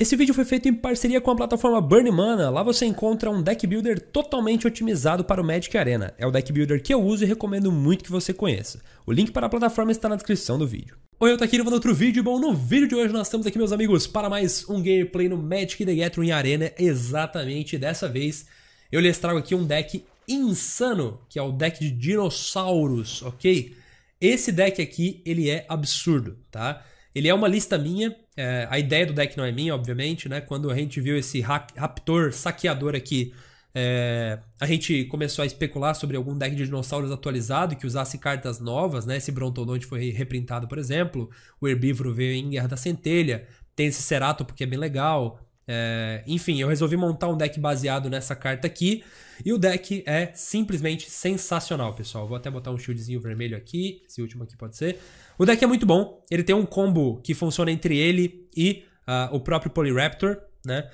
Esse vídeo foi feito em parceria com a plataforma Burn Mana. Lá você encontra um deck builder totalmente otimizado para o Magic Arena. É o deck builder que eu uso e recomendo muito que você conheça. O link para a plataforma está na descrição do vídeo. Oi, eu tô aqui no outro vídeo. Bom, no vídeo de hoje nós estamos aqui, meus amigos, para mais um gameplay no Magic the Gathering Arena. Exatamente dessa vez eu lhes trago aqui um deck insano, que é o deck de dinossauros, ok? Esse deck aqui, ele é absurdo, tá? Ele é uma lista minha é, a ideia do deck não é minha, obviamente, né? Quando a gente viu esse Raptor saqueador aqui, é, a gente começou a especular sobre algum deck de dinossauros atualizado que usasse cartas novas, né? Esse Brontodonte foi reprintado, por exemplo. O Herbívoro veio em Guerra da Centelha. Tem esse Cerato porque é bem legal. É, enfim, eu resolvi montar um deck baseado nessa carta aqui. E o deck é simplesmente sensacional, pessoal. Vou até botar um shieldzinho vermelho aqui. Esse último aqui pode ser. O deck é muito bom. Ele tem um combo que funciona entre ele e uh, o próprio Polyraptor, né?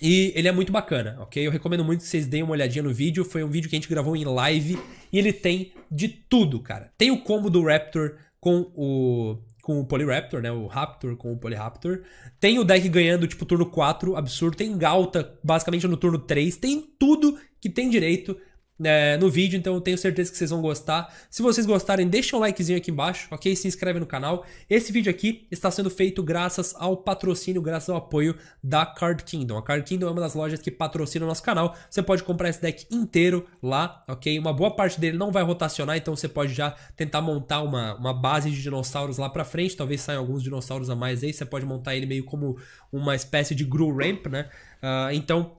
E ele é muito bacana, ok? Eu recomendo muito que vocês deem uma olhadinha no vídeo. Foi um vídeo que a gente gravou em live e ele tem de tudo, cara. Tem o combo do Raptor com o com o Polyraptor, né? O Raptor com o Polyraptor. Tem o deck ganhando, tipo, turno 4, absurdo. Tem Galta, basicamente, no turno 3. Tem tudo que tem direito é, no vídeo, então eu tenho certeza que vocês vão gostar. Se vocês gostarem, deixa um likezinho aqui embaixo, ok? Se inscreve no canal. Esse vídeo aqui está sendo feito graças ao patrocínio, graças ao apoio da Card Kingdom. A Card Kingdom é uma das lojas que patrocina o nosso canal. Você pode comprar esse deck inteiro lá, ok? Uma boa parte dele não vai rotacionar, então você pode já tentar montar uma, uma base de dinossauros lá pra frente. Talvez saiam alguns dinossauros a mais aí. Você pode montar ele meio como uma espécie de Gru Ramp, né? Uh, então,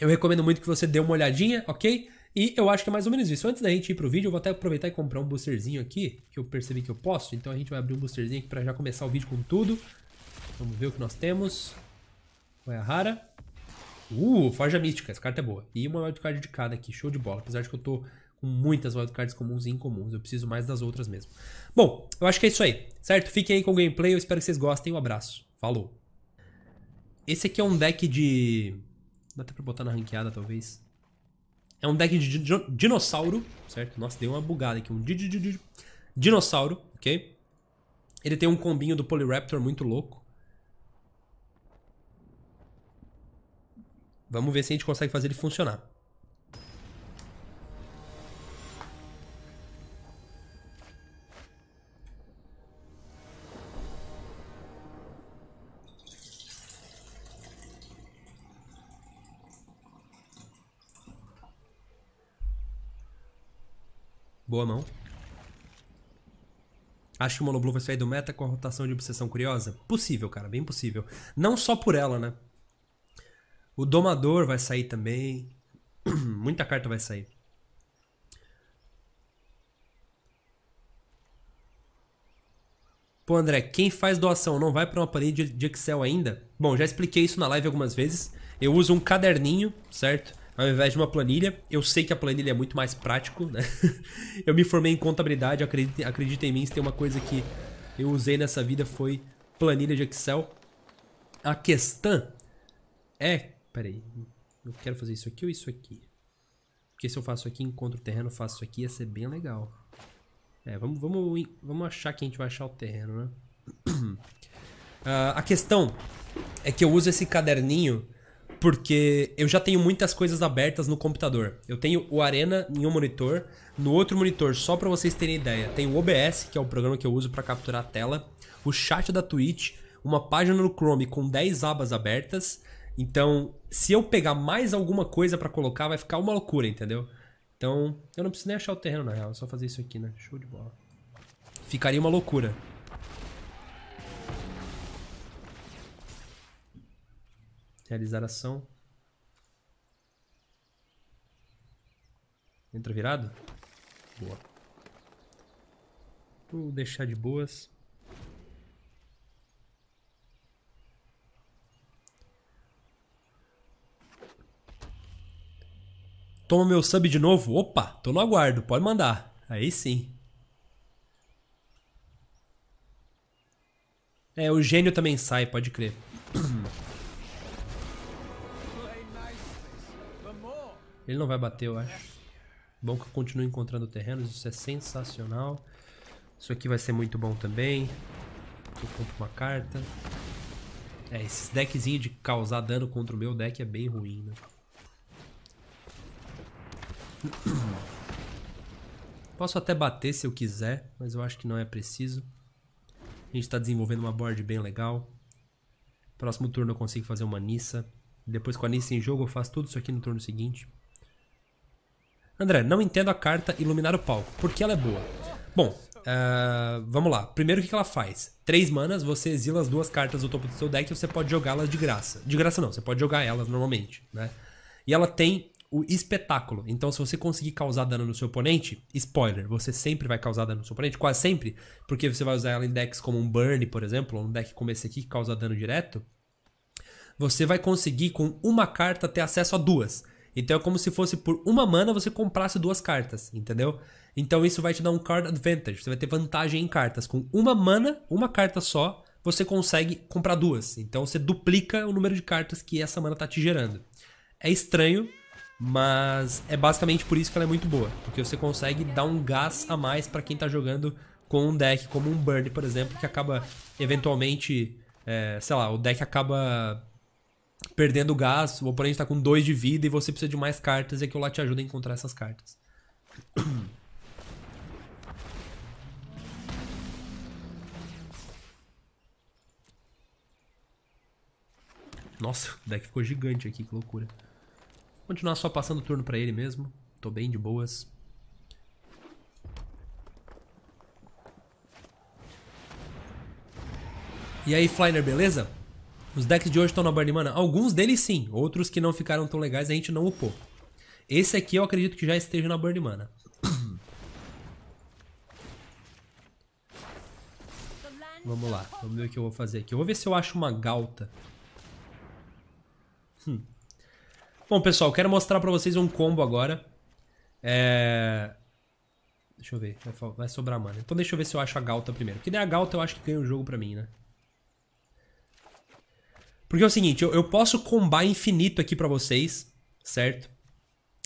eu recomendo muito que você dê uma olhadinha, ok? E eu acho que é mais ou menos isso. Antes da gente ir pro vídeo, eu vou até aproveitar e comprar um boosterzinho aqui, que eu percebi que eu posso. Então a gente vai abrir um boosterzinho aqui pra já começar o vídeo com tudo. Vamos ver o que nós temos. Vai a rara. Uh, Forja Mística, essa carta é boa. E uma wildcard de cada aqui, show de bola. Apesar de que eu tô com muitas wildcards comuns e incomuns, eu preciso mais das outras mesmo. Bom, eu acho que é isso aí, certo? Fiquem aí com o gameplay, eu espero que vocês gostem. Um abraço, falou! Esse aqui é um deck de... Dá até pra botar na ranqueada, talvez. É um deck de dinossauro, certo? Nossa, deu uma bugada aqui. Um dinossauro, ok? Ele tem um combinho do Polyraptor muito louco. Vamos ver se a gente consegue fazer ele funcionar. Boa mão. Acho que o Monoblue vai sair do meta com a rotação de obsessão curiosa? Possível, cara, bem possível. Não só por ela, né? O Domador vai sair também. Muita carta vai sair. Pô, André, quem faz doação não vai para uma planilha de Excel ainda? Bom, já expliquei isso na live algumas vezes. Eu uso um caderninho, certo? ao invés de uma planilha. Eu sei que a planilha é muito mais prático, né? eu me formei em contabilidade, acredita, acredita em mim, se tem uma coisa que eu usei nessa vida foi planilha de Excel. A questão é... Peraí, eu quero fazer isso aqui ou isso aqui? Porque se eu faço aqui, encontro o terreno, faço isso aqui, ia ser bem legal. É, vamos, vamos, vamos achar que a gente vai achar o terreno, né? Uh, a questão é que eu uso esse caderninho porque eu já tenho muitas coisas abertas no computador. Eu tenho o Arena em um monitor, no outro monitor, só para vocês terem ideia, tem o OBS, que é o programa que eu uso para capturar a tela, o chat da Twitch, uma página no Chrome com 10 abas abertas. Então, se eu pegar mais alguma coisa para colocar, vai ficar uma loucura, entendeu? Então, eu não preciso nem achar o terreno na real, é só fazer isso aqui, né? Show de bola. Ficaria uma loucura. Realizar ação. Entra virado? Boa. Vou deixar de boas. Toma meu sub de novo? Opa, tô no aguardo, pode mandar. Aí sim. É, o gênio também sai, pode crer. Ele não vai bater, eu acho. Bom que eu continuo encontrando terrenos, isso é sensacional. Isso aqui vai ser muito bom também. Eu compro uma carta. É, esses deckzinhos de causar dano contra o meu deck é bem ruim, né? Posso até bater se eu quiser, mas eu acho que não é preciso. A gente está desenvolvendo uma board bem legal. Próximo turno eu consigo fazer uma Nissa. Depois com a Nissa em jogo eu faço tudo isso aqui no turno seguinte. André, não entendo a carta Iluminar o Palco. Por que ela é boa? Bom, uh, vamos lá. Primeiro, o que ela faz? Três manas, você exila as duas cartas do topo do seu deck e você pode jogá-las de graça. De graça não, você pode jogar elas normalmente, né? E ela tem o espetáculo. Então, se você conseguir causar dano no seu oponente, spoiler, você sempre vai causar dano no seu oponente, quase sempre, porque você vai usar ela em decks como um Burn, por exemplo, ou um deck como esse aqui que causa dano direto. Você vai conseguir, com uma carta, ter acesso a duas. Então é como se fosse por uma mana você comprasse duas cartas, entendeu? Então isso vai te dar um card advantage. Você vai ter vantagem em cartas. Com uma mana, uma carta só, você consegue comprar duas. Então você duplica o número de cartas que essa mana tá te gerando. É estranho, mas é basicamente por isso que ela é muito boa, porque você consegue dar um gás a mais para quem tá jogando com um deck como um Burn, por exemplo, que acaba eventualmente, é, sei lá, o deck acaba perdendo gás, o oponente tá com 2 de vida e você precisa de mais cartas é e aquilo lá te ajuda a encontrar essas cartas. Nossa, o deck ficou gigante aqui, que loucura. Vou continuar só passando o turno pra ele mesmo. Tô bem de boas. E aí, Flyner, beleza? Os decks de hoje estão na Burn Mana? Alguns deles sim, outros que não ficaram tão legais a gente não upou. Esse aqui eu acredito que já esteja na Burn Mana. Vamos lá, vamos ver o que eu vou fazer aqui. Eu vou ver se eu acho uma galta. Hum. Bom, pessoal, quero mostrar pra vocês um combo agora. É... Deixa eu ver, vai sobrar mana. Então deixa eu ver se eu acho a galta primeiro. Porque daí a galta eu acho que ganha o jogo pra mim, né? Porque é o seguinte, eu, eu posso combar infinito aqui para vocês, certo?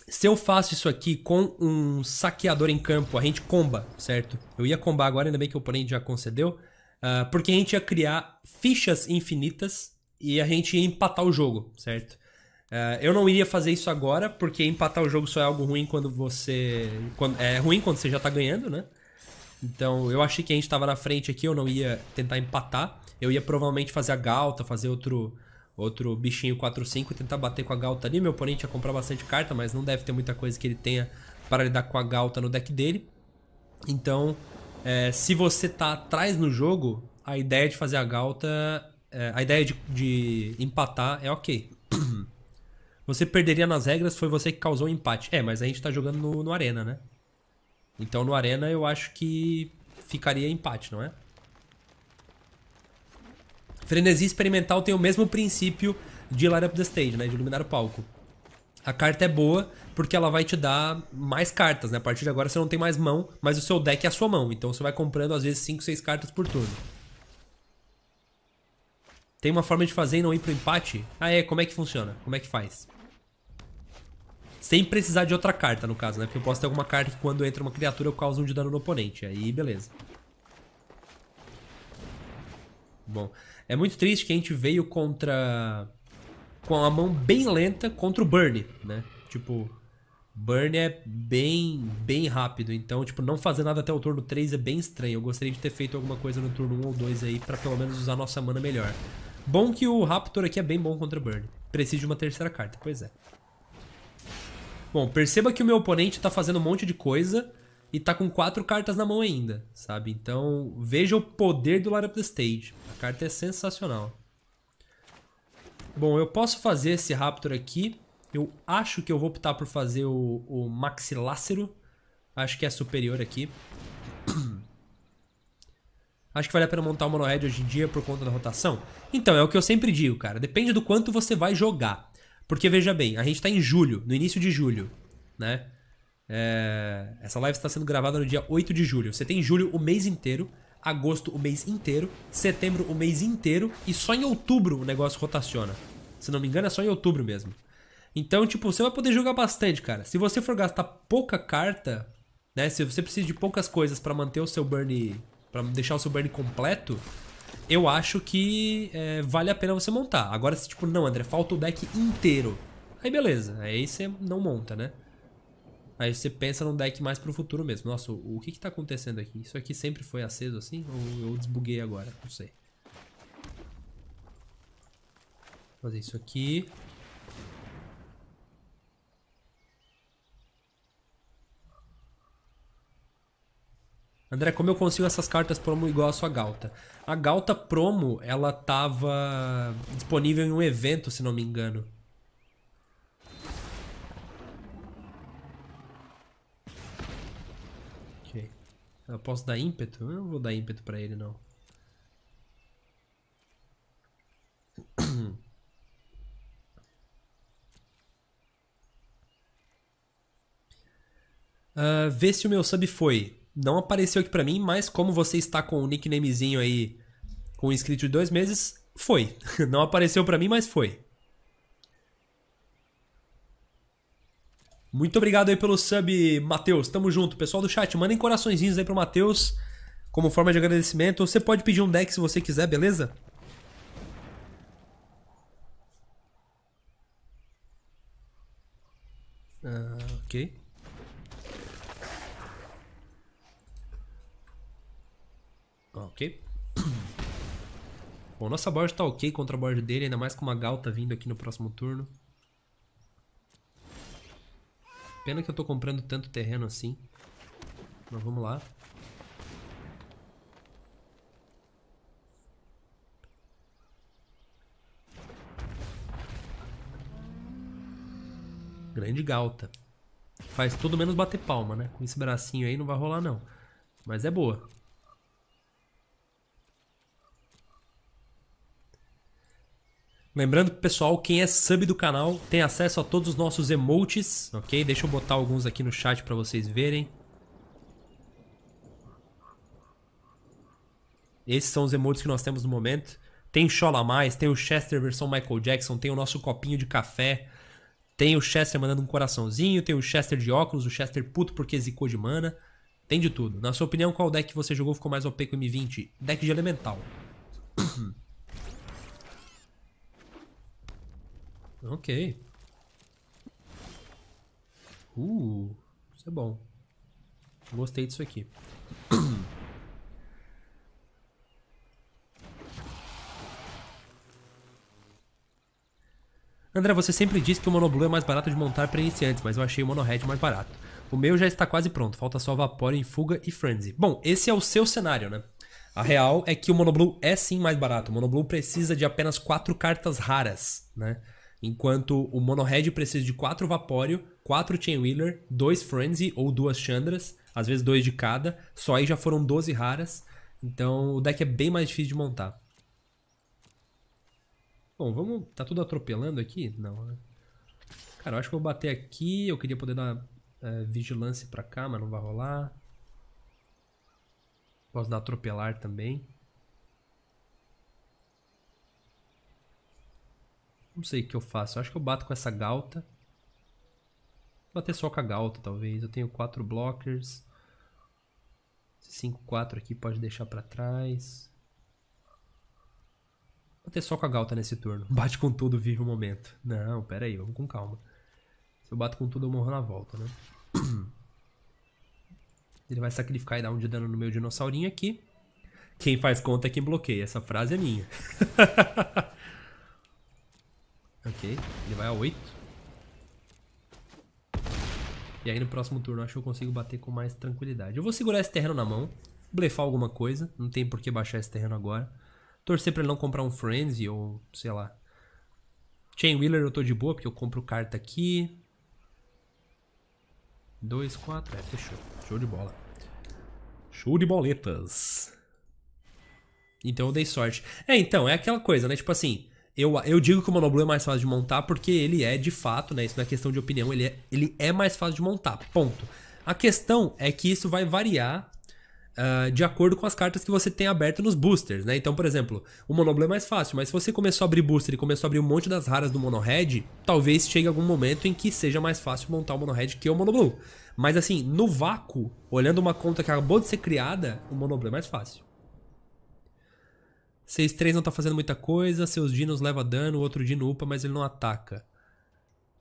Se eu faço isso aqui com um saqueador em campo, a gente comba, certo? Eu ia combar agora, ainda bem que o oponente já concedeu. Uh, porque a gente ia criar fichas infinitas e a gente ia empatar o jogo, certo? Uh, eu não iria fazer isso agora, porque empatar o jogo só é algo ruim quando você. Quando, é ruim quando você já tá ganhando, né? Então eu achei que a gente tava na frente aqui, eu não ia tentar empatar eu ia provavelmente fazer a galta, fazer outro outro bichinho 4-5 e tentar bater com a galta ali. Meu oponente ia comprar bastante carta, mas não deve ter muita coisa que ele tenha para lidar com a galta no deck dele. Então, é, se você tá atrás no jogo, a ideia de fazer a galta, é, a ideia de, de empatar é ok. Você perderia nas regras, foi você que causou o empate. É, mas a gente tá jogando no, no Arena, né? Então no Arena eu acho que ficaria empate, não é? Frenesi experimental tem o mesmo princípio de Light Up the Stage, né? De iluminar o palco. A carta é boa porque ela vai te dar mais cartas, né? A partir de agora você não tem mais mão, mas o seu deck é a sua mão. Então você vai comprando às vezes 5, 6 cartas por turno. Tem uma forma de fazer e não ir pro empate? Ah é, como é que funciona? Como é que faz? Sem precisar de outra carta, no caso, né? Porque eu posso ter alguma carta que quando entra uma criatura eu causo um de dano no oponente. Aí beleza. Bom. É muito triste que a gente veio contra. com a mão bem lenta contra o Burn, né? Tipo, Burn é bem, bem rápido. Então, tipo, não fazer nada até o turno 3 é bem estranho. Eu gostaria de ter feito alguma coisa no turno 1 ou 2 aí para pelo menos usar nossa mana melhor. Bom que o Raptor aqui é bem bom contra Burn. Preciso de uma terceira carta, pois é. Bom, perceba que o meu oponente tá fazendo um monte de coisa e tá com quatro cartas na mão ainda, sabe? Então veja o poder do Light Up the Stage. A carta é sensacional. Bom, eu posso fazer esse Raptor aqui. Eu acho que eu vou optar por fazer o, o Maxilácero. Acho que é superior aqui. Acho que vale a pena montar o monohead hoje em dia por conta da rotação. Então, é o que eu sempre digo, cara. Depende do quanto você vai jogar. Porque, veja bem, a gente tá em julho, no início de julho, né? É, essa live está sendo gravada no dia 8 de julho. Você tem julho o mês inteiro, agosto o mês inteiro, setembro o mês inteiro e só em outubro o negócio rotaciona. Se não me engano, é só em outubro mesmo. Então, tipo, você vai poder jogar bastante, cara. Se você for gastar pouca carta, né? Se você precisa de poucas coisas para manter o seu burn, para deixar o seu burn completo, eu acho que é, vale a pena você montar. Agora, se tipo, não, André, falta o deck inteiro. Aí beleza, aí você não monta, né? Aí você pensa num deck mais pro futuro mesmo. Nossa, o, que que tá acontecendo aqui? Isso aqui sempre foi aceso assim? Ou eu desbuguei agora? Não sei. Fazer isso aqui. André, como eu consigo essas cartas promo igual a sua Galta? A Galta promo, ela tava disponível em um evento, se não me engano. Eu posso dar ímpeto? Eu não vou dar ímpeto pra ele, não. Uh, vê se o meu sub foi. Não apareceu aqui pra mim, mas como você está com o nicknamezinho aí com o inscrito de dois meses, foi. Não apareceu pra mim, mas foi. Muito obrigado aí pelo sub, Matheus. Tamo junto. Pessoal do chat, mandem coraçõezinhos aí pro Matheus como forma de agradecimento. Você pode pedir um deck se você quiser, beleza? Ah, ok. Ah, ok. Bom, nossa board tá ok contra a board dele, ainda mais com uma galta vindo aqui no próximo turno. Pena que eu tô comprando tanto terreno assim. Mas vamos lá. Grande galta. Faz tudo menos bater palma, né? Com esse bracinho aí não vai rolar não. Mas é boa. Lembrando, pessoal, quem é sub do canal tem acesso a todos os nossos emotes, ok? Deixa eu botar alguns aqui no chat para vocês verem. Esses são os emotes que nós temos no momento. Tem Chola Mais, tem o Chester versão Michael Jackson, tem o nosso copinho de café, tem o Chester mandando um coraçãozinho, tem o Chester de óculos, o Chester puto porque zicou de mana. Tem de tudo. Na sua opinião, qual deck que você jogou ficou mais OP com o M20? Deck de Elemental. Ok. Uh, isso é bom. Gostei disso aqui. André, você sempre disse que o monoblue é mais barato de montar para iniciantes, mas eu achei o monohead mais barato. O meu já está quase pronto, falta só Vapor em Fuga e Frenzy. Bom, esse é o seu cenário, né? A real é que o monoblue é sim mais barato. O monoblue precisa de apenas quatro cartas raras, né? enquanto o Monohead precisa de 4 Vapório, 4 Chainwheeler, 2 Frenzy ou duas Chandras, às vezes dois de cada, só aí já foram 12 raras, então o deck é bem mais difícil de montar. Bom, vamos... tá tudo atropelando aqui? Não, né? Cara, eu acho que eu vou bater aqui, eu queria poder dar é, vigilância pra cá, mas não vai rolar. Posso dar atropelar também. Não sei o que eu faço. Eu acho que eu bato com essa galta. Vou bater só com a galta, talvez. Eu tenho quatro blockers. Esse 5-4 aqui pode deixar pra trás. Vou bater só com a galta nesse turno. Bate com tudo, vive o momento. Não, pera aí, vamos com calma. Se eu bato com tudo, eu morro na volta, né? Ele vai sacrificar e dar um de dano no meu dinossaurinho aqui. Quem faz conta é quem bloqueia. Essa frase é minha. Ok, ele vai a 8. E aí no próximo turno acho que eu consigo bater com mais tranquilidade. Eu vou segurar esse terreno na mão, blefar alguma coisa, não tem por que baixar esse terreno agora. Torcer pra ele não comprar um Frenzy ou, sei lá. Chain Wheeler eu tô de boa, porque eu compro carta aqui. 2, 4, é, fechou. Show de bola. Show de boletas. Então eu dei sorte. É, então, é aquela coisa, né? Tipo assim, eu, eu digo que o Monoblue é mais fácil de montar porque ele é, de fato, né? Isso não é questão de opinião, ele é, ele é mais fácil de montar. Ponto. A questão é que isso vai variar uh, de acordo com as cartas que você tem aberto nos boosters, né? Então, por exemplo, o Monoblue é mais fácil, mas se você começou a abrir booster e começou a abrir um monte das raras do Monohead, talvez chegue algum momento em que seja mais fácil montar o Monohead que o Monoblue. Mas assim, no vácuo, olhando uma conta que acabou de ser criada, o Monoblue é mais fácil. 6-3 não tá fazendo muita coisa, seus dinos leva dano, o outro dino upa, mas ele não ataca.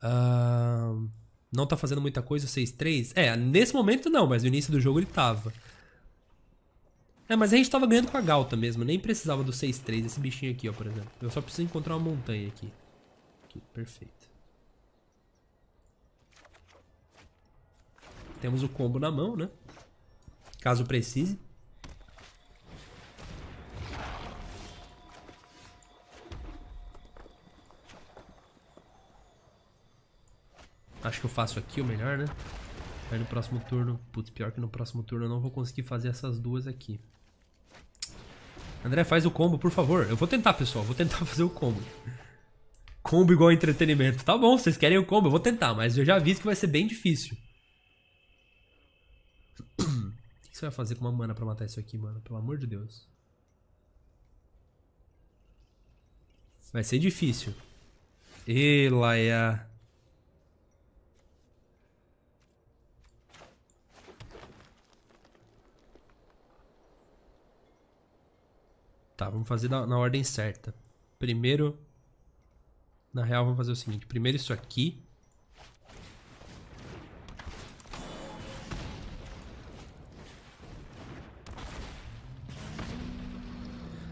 Uh, não tá fazendo muita coisa, 6-3? É, nesse momento não, mas no início do jogo ele tava. É, mas a gente tava ganhando com a Galta mesmo, nem precisava do 6-3, esse bichinho aqui, ó, por exemplo. Eu só preciso encontrar uma montanha aqui. Aqui, perfeito. Temos o combo na mão, né? Caso precise. Acho que eu faço aqui o melhor, né? Aí no próximo turno... Putz, pior que no próximo turno eu não vou conseguir fazer essas duas aqui. André, faz o combo, por favor. Eu vou tentar, pessoal. Vou tentar fazer o combo. Combo igual entretenimento. Tá bom, vocês querem o combo? Eu vou tentar, mas eu já aviso que vai ser bem difícil. O que você vai fazer com uma mana pra matar isso aqui, mano? Pelo amor de Deus. Vai ser difícil. Elaia. Tá, vamos fazer na, na ordem certa. Primeiro. Na real, vamos fazer o seguinte: primeiro isso aqui.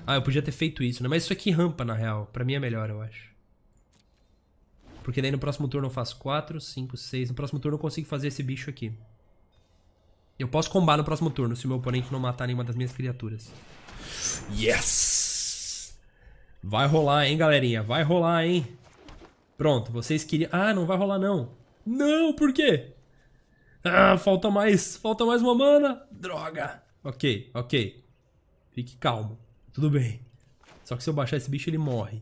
Ah, eu podia ter feito isso, né? Mas isso aqui rampa, na real. Pra mim é melhor, eu acho. Porque daí no próximo turno eu faço 4, 5, 6. No próximo turno eu consigo fazer esse bicho aqui. Eu posso combar no próximo turno se o meu oponente não matar nenhuma das minhas criaturas. Yes! Vai rolar, hein, galerinha? Vai rolar, hein? Pronto, vocês queriam... Ah, não vai rolar, não. Não, por quê? Ah, falta mais... Falta mais uma mana. Droga. Ok, ok. Fique calmo. Tudo bem. Só que se eu baixar esse bicho, ele morre.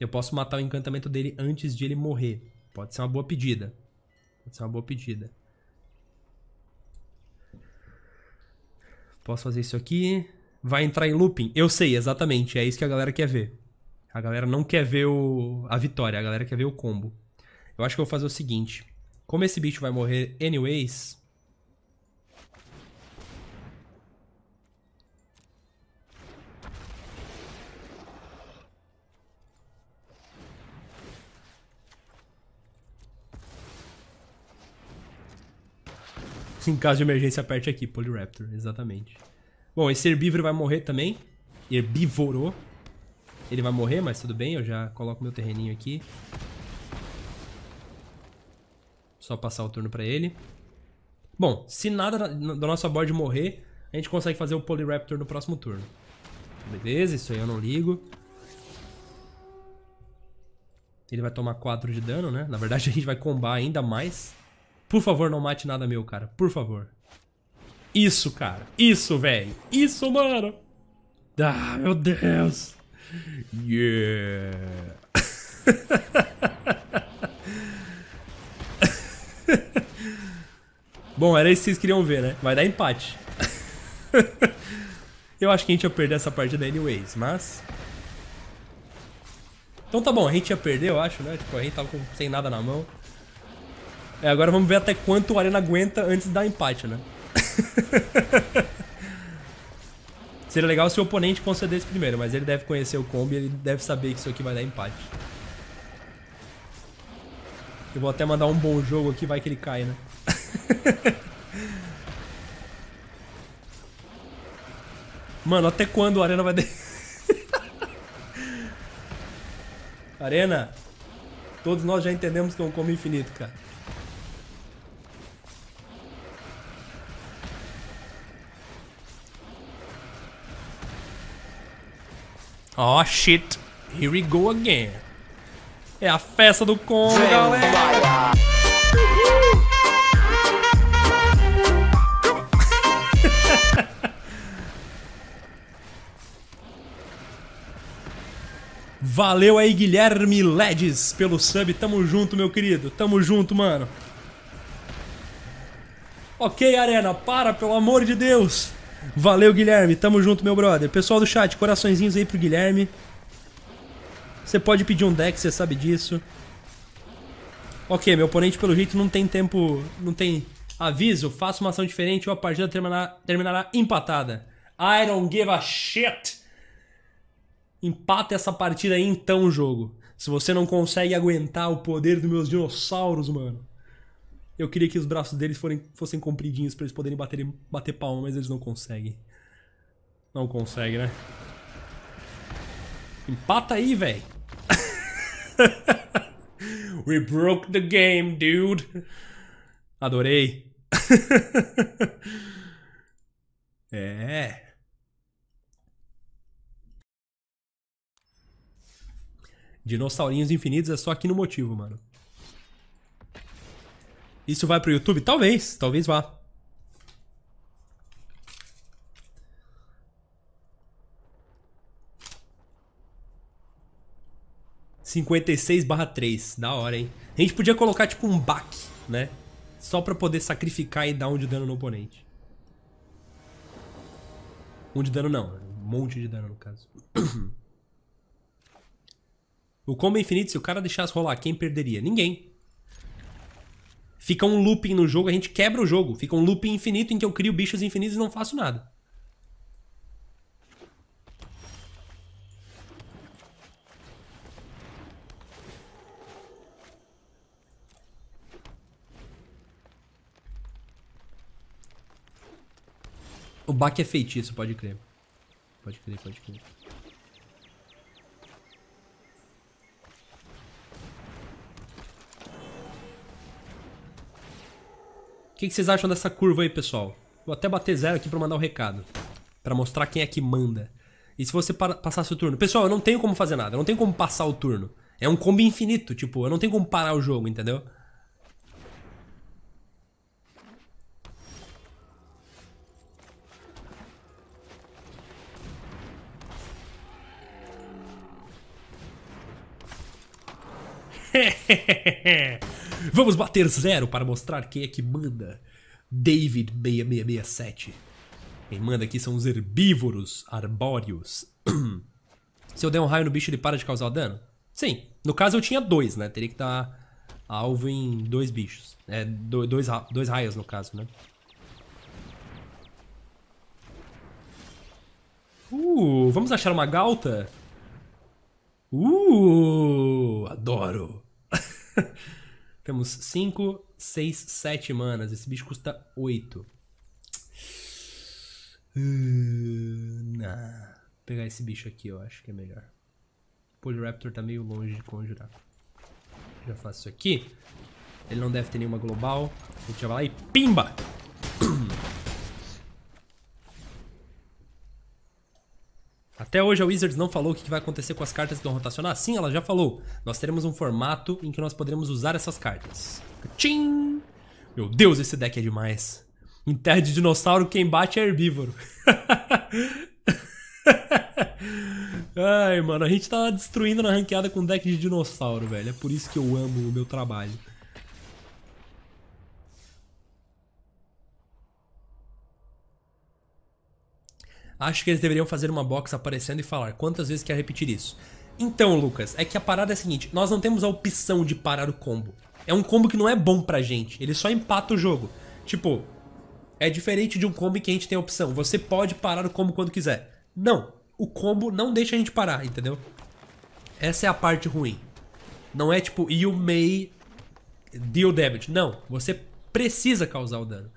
Eu posso matar o encantamento dele antes de ele morrer. Pode ser uma boa pedida. Pode ser uma boa pedida. Posso fazer isso aqui vai entrar em looping. Eu sei, exatamente. É isso que a galera quer ver. A galera não quer ver o... a vitória, a galera quer ver o combo. Eu acho que eu vou fazer o seguinte. Como esse bicho vai morrer anyways... Em caso de emergência, aperte aqui, Polyraptor, exatamente. Bom, esse herbívoro vai morrer também. Herbívoro. Ele vai morrer, mas tudo bem, eu já coloco meu terreninho aqui. Só passar o turno pra ele. Bom, se nada do nosso board morrer, a gente consegue fazer o Polyraptor no próximo turno. Beleza, isso aí eu não ligo. Ele vai tomar 4 de dano, né? Na verdade, a gente vai combar ainda mais. Por favor, não mate nada meu, cara. Por favor. Isso, cara. Isso, velho. Isso, mano. Ah, meu Deus. Yeah. Bom, era isso que vocês queriam ver, né? Vai dar empate. Eu acho que a gente ia perder essa partida anyways, mas... Então tá bom, a gente ia perder, eu acho, né? Tipo, a gente tava com, sem nada na mão. É, agora vamos ver até quanto o Arena aguenta antes de dar empate, né? Seria legal se o oponente concedesse primeiro, mas ele deve conhecer o combo e ele deve saber que isso aqui vai dar empate. Eu vou até mandar um bom jogo aqui, vai que ele cai, né? Mano, até quando a Arena vai... De... arena, todos nós já entendemos que é um combo infinito, cara. Oh shit, here we go again. É a festa do Congo, galera. Valeu aí, Guilherme Ledes, pelo sub. Tamo junto, meu querido. Tamo junto, mano. Ok, Arena, para, pelo amor de Deus. Valeu, Guilherme. Tamo junto, meu brother. Pessoal do chat, coraçõezinhos aí pro Guilherme. Você pode pedir um deck, você sabe disso. Ok, meu oponente pelo jeito não tem tempo. Não tem aviso. Faça uma ação diferente ou a partida terminará terminará empatada. I don't give a shit. Empata essa partida aí então, jogo. Se você não consegue aguentar o poder dos meus dinossauros, mano. Eu queria que os braços deles forem, fossem compridinhos para eles poderem bater, bater palma, mas eles não conseguem. Não consegue, né? Empata aí, velho. We broke the game, dude. Adorei. é. Dinossaurinhos infinitos é só aqui no motivo, mano. Isso vai pro YouTube? Talvez, talvez vá. Cinquenta e seis barra três, da hora, hein? A gente podia colocar tipo um back, né? Só pra poder sacrificar e dar um de dano no oponente. Um de dano não, um monte de dano no caso. o combo é infinito, se o cara deixasse rolar, quem perderia? Ninguém. Fica um looping no jogo, a gente quebra o jogo. Fica um looping infinito em que eu crio bichos infinitos e não faço nada. O Bak é feitiço, pode crer. Pode crer, pode crer. O que, vocês acham dessa curva aí, pessoal? Vou até bater zero aqui pra mandar o um recado. Pra mostrar quem é que manda. E se você passasse o turno? Pessoal, eu não tenho como fazer nada. Eu não tenho como passar o turno. É um combo infinito, tipo, eu não tenho como parar o jogo, entendeu? Hehehehe Vamos bater zero para mostrar quem é que manda. David 6667. Quem manda aqui são os herbívoros arbóreos. Se eu der um raio no bicho, ele para de causar dano? Sim. No caso, eu tinha dois, né? Teria que dar alvo em dois bichos. É, dois, dois, dois raios, no caso, né? Uh, vamos achar uma galta? Uh, adoro. Temos 5, 6, 7 manas. Esse bicho custa 8. Uh, hum, Vou pegar esse bicho aqui, eu acho que é melhor. O Polyraptor tá meio longe de conjurar. Já faço isso aqui. Ele não deve ter nenhuma global. A gente já vai lá e pimba! Até hoje a Wizards não falou o que vai acontecer com as cartas que vão rotacionar. Sim, ela já falou. Nós teremos um formato em que nós poderemos usar essas cartas. Tchim! Meu Deus, esse deck é demais. Em terra de dinossauro, quem bate é herbívoro. Ai, mano, a gente tá destruindo na ranqueada com deck de dinossauro, velho. É por isso que eu amo o meu trabalho. Acho que eles deveriam fazer uma box aparecendo e falar quantas vezes quer repetir isso. Então, Lucas, é que a parada é a seguinte: nós não temos a opção de parar o combo. É um combo que não é bom pra gente, ele só empata o jogo. Tipo, é diferente de um combo que a gente tem a opção. Você pode parar o combo quando quiser. Não, o combo não deixa a gente parar, entendeu? Essa é a parte ruim. Não é tipo, you may deal damage. Não, você precisa causar o dano.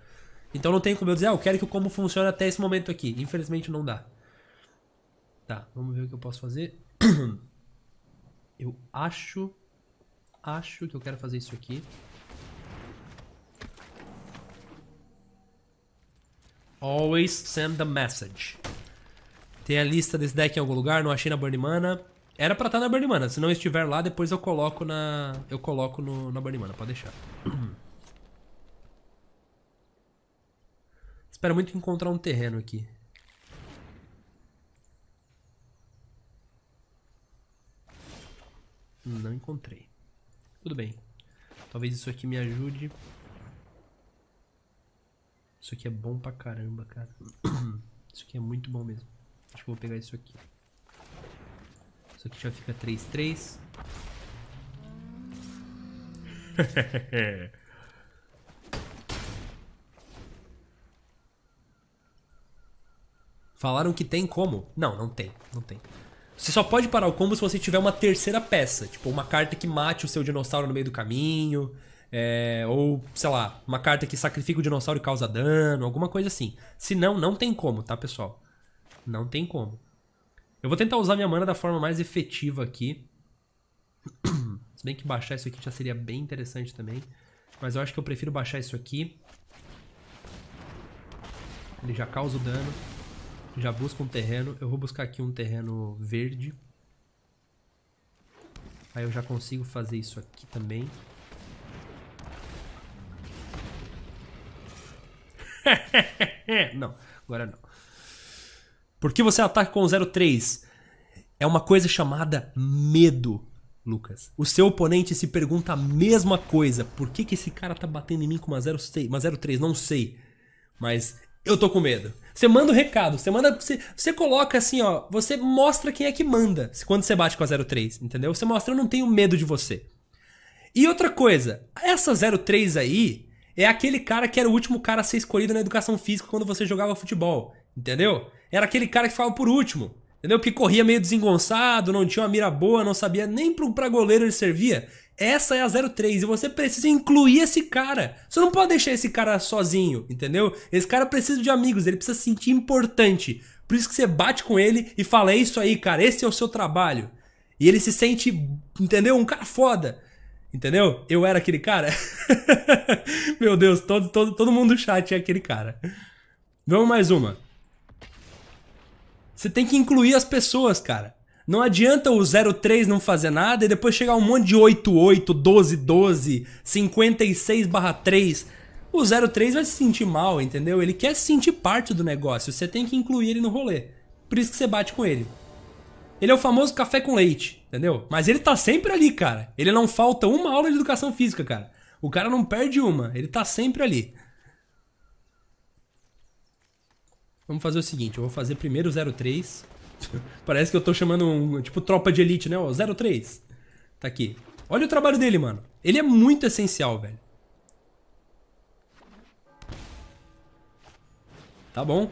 Então não tem como eu dizer, ah, eu quero que o combo funcione até esse momento aqui. Infelizmente não dá. Tá, vamos ver o que eu posso fazer. Eu acho. Acho que eu quero fazer isso aqui. Always send the message. Tem a lista desse deck em algum lugar, não achei na Burning Mana. Era pra estar tá na Burning Mana, se não estiver lá, depois eu coloco na. Eu coloco no, na Burning Mana, pode deixar. Espero muito encontrar um terreno aqui. Não encontrei. Tudo bem. Talvez isso aqui me ajude. Isso aqui é bom pra caramba, cara. Isso aqui é muito bom mesmo. Acho que eu vou pegar isso aqui. Isso aqui já fica 3-3. Falaram que tem como? Não, não tem, não tem. Você só pode parar o combo se você tiver uma terceira peça, tipo uma carta que mate o seu dinossauro no meio do caminho, é, ou, sei lá, uma carta que sacrifica o dinossauro e causa dano, alguma coisa assim. Se não, não tem como, tá, pessoal? Não tem como. Eu vou tentar usar minha mana da forma mais efetiva aqui. Se bem que baixar isso aqui já seria bem interessante também. Mas eu acho que eu prefiro baixar isso aqui. Ele já causa o dano. Já busca um terreno. Eu vou buscar aqui um terreno verde. Aí eu já consigo fazer isso aqui também. não, agora não. Por que você ataca com 03? É uma coisa chamada medo, Lucas. O seu oponente se pergunta a mesma coisa. Por que, que esse cara tá batendo em mim com uma 06, uma 03? Não sei. Mas eu tô com medo. Você manda o um recado, você manda. Você, você coloca assim, ó. Você mostra quem é que manda quando você bate com a 03, entendeu? Você mostra, eu não tenho medo de você. E outra coisa, essa 03 aí é aquele cara que era o último cara a ser escolhido na educação física quando você jogava futebol, entendeu? Era aquele cara que ficava por último. Entendeu? Porque corria meio desengonçado, não tinha uma mira boa, não sabia nem para goleiro ele servia. Essa é a 03 e você precisa incluir esse cara. Você não pode deixar esse cara sozinho, entendeu? Esse cara precisa de amigos, ele precisa se sentir importante. Por isso que você bate com ele e fala: "É isso aí, cara, esse é o seu trabalho". E ele se sente, entendeu? Um cara foda. Entendeu? Eu era aquele cara. Meu Deus, todo, todo, todo mundo do chat é aquele cara. Vamos mais uma. Você tem que incluir as pessoas, cara. Não adianta o 03 não fazer nada e depois chegar um monte de 88, 12, 12, 56 barra 3. O 03 vai se sentir mal, entendeu? Ele quer se sentir parte do negócio. Você tem que incluir ele no rolê. Por isso que você bate com ele. Ele é o famoso café com leite, entendeu? Mas ele tá sempre ali, cara. Ele não falta uma aula de educação física, cara. O cara não perde uma, ele tá sempre ali. Vamos fazer o seguinte, eu vou fazer primeiro 03. Parece que eu tô chamando um, tipo, tropa de elite, né? Ó, 03. Tá aqui. Olha o trabalho dele, mano. Ele é muito essencial, velho. Tá bom.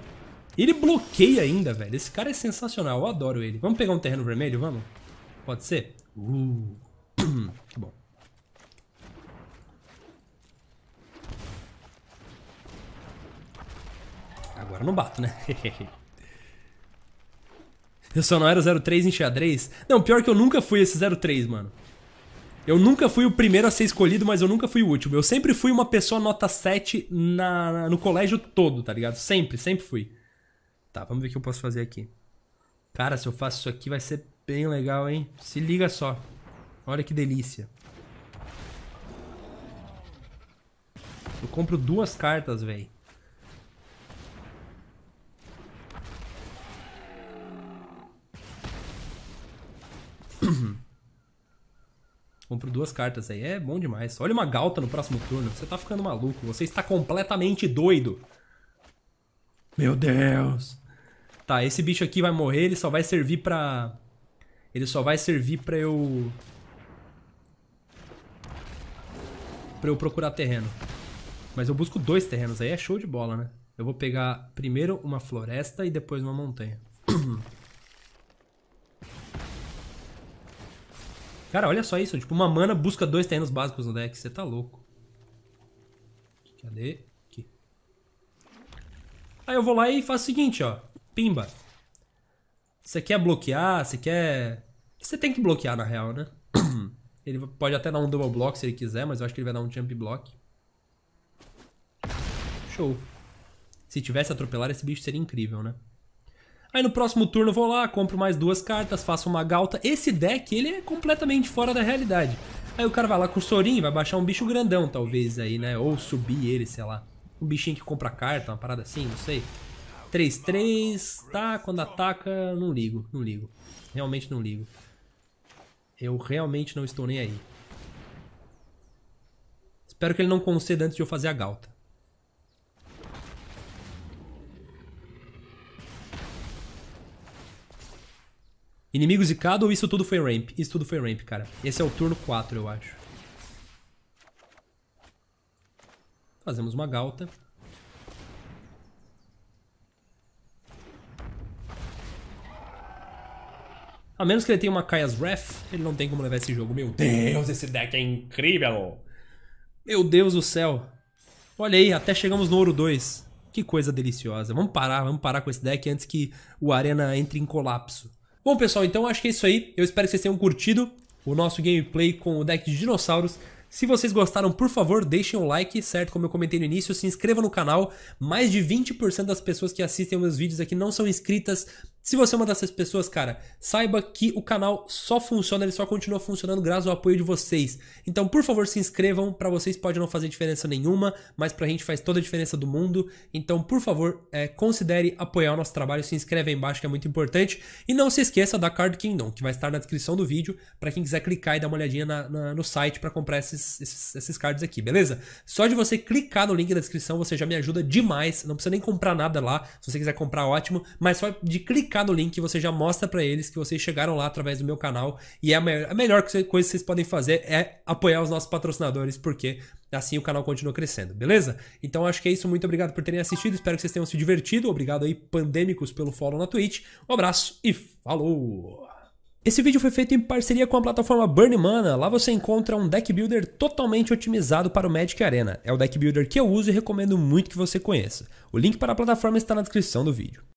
Ele bloqueia ainda, velho. Esse cara é sensacional. Eu adoro ele. Vamos pegar um terreno vermelho, vamos? Pode ser? Uh. tá bom. Agora não bato, né? eu só não era 03 em xadrez? Não, pior que eu nunca fui esse 03, mano. Eu nunca fui o primeiro a ser escolhido, mas eu nunca fui o último. Eu sempre fui uma pessoa nota 7 na, no colégio todo, tá ligado? Sempre, sempre fui. Tá, vamos ver o que eu posso fazer aqui. Cara, se eu faço isso aqui vai ser bem legal, hein? Se liga só. Olha que delícia. Eu compro duas cartas, velho. Compro duas cartas aí. É bom demais. Olha uma galta no próximo turno. Você tá ficando maluco. Você está completamente doido. Meu Deus. Tá, esse bicho aqui vai morrer. Ele só vai servir pra... Ele só vai servir pra eu... Pra eu procurar terreno. Mas eu busco dois terrenos. Aí é show de bola, né? Eu vou pegar primeiro uma floresta e depois uma montanha. Cara, olha só isso. Tipo, uma mana busca dois terrenos básicos no deck. Você tá louco. Cadê? Aqui. Aí eu vou lá e faço o seguinte, ó. Pimba. Você quer bloquear? Você quer... Você tem que bloquear, na real, né? Ele pode até dar um double block se ele quiser, mas eu acho que ele vai dar um jump block. Show. Se tivesse atropelar, esse bicho seria incrível, né? Aí no próximo turno eu vou lá, compro mais duas cartas, faço uma galta. Esse deck, ele é completamente fora da realidade. Aí o cara vai lá com o Sorin, vai baixar um bicho grandão, talvez, aí, né? Ou subir ele, sei lá. Um bichinho que compra carta, uma parada assim, não sei. 3-3, tá? Quando ataca, não ligo, não ligo. Realmente não ligo. Eu realmente não estou nem aí. Espero que ele não conceda antes de eu fazer a galta. Inimigos e cada ou isso tudo foi ramp? Isso tudo foi ramp, cara. Esse é o turno 4, eu acho. Fazemos uma galta. A menos que ele tenha uma Kaias Wrath, ele não tem como levar esse jogo. Meu Deus, esse deck é incrível! Meu Deus do céu! Olha aí, até chegamos no Ouro 2. Que coisa deliciosa. Vamos parar, vamos parar com esse deck antes que o Arena entre em colapso. Bom, pessoal, então acho que é isso aí. Eu espero que vocês tenham curtido o nosso gameplay com o deck de dinossauros. Se vocês gostaram, por favor, deixem um like, certo? Como eu comentei no início, se inscreva no canal. Mais de 20% das pessoas que assistem meus vídeos aqui não são inscritas. Se você é uma dessas pessoas, cara, saiba que o canal só funciona, ele só continua funcionando graças ao apoio de vocês. Então, por favor, se inscrevam. Para vocês pode não fazer diferença nenhuma, mas pra gente faz toda a diferença do mundo. Então, por favor, é, considere apoiar o nosso trabalho. Se inscreve aí embaixo, que é muito importante. E não se esqueça da Card Kingdom, que vai estar na descrição do vídeo, para quem quiser clicar e dar uma olhadinha na, na, no site para comprar esses, esses, esses cards aqui, beleza? Só de você clicar no link da descrição, você já me ajuda demais. Não precisa nem comprar nada lá. Se você quiser comprar, ótimo. Mas só de clicar clicar no link, você já mostra para eles que vocês chegaram lá através do meu canal. E é a, maior, a melhor coisa que vocês podem fazer é apoiar os nossos patrocinadores, porque assim o canal continua crescendo, beleza? Então acho que é isso. Muito obrigado por terem assistido. Espero que vocês tenham se divertido. Obrigado aí, pandêmicos, pelo follow na Twitch. Um abraço e falou! Esse vídeo foi feito em parceria com a plataforma Burn Mana. Lá você encontra um deck builder totalmente otimizado para o Magic Arena. É o deck builder que eu uso e recomendo muito que você conheça. O link para a plataforma está na descrição do vídeo.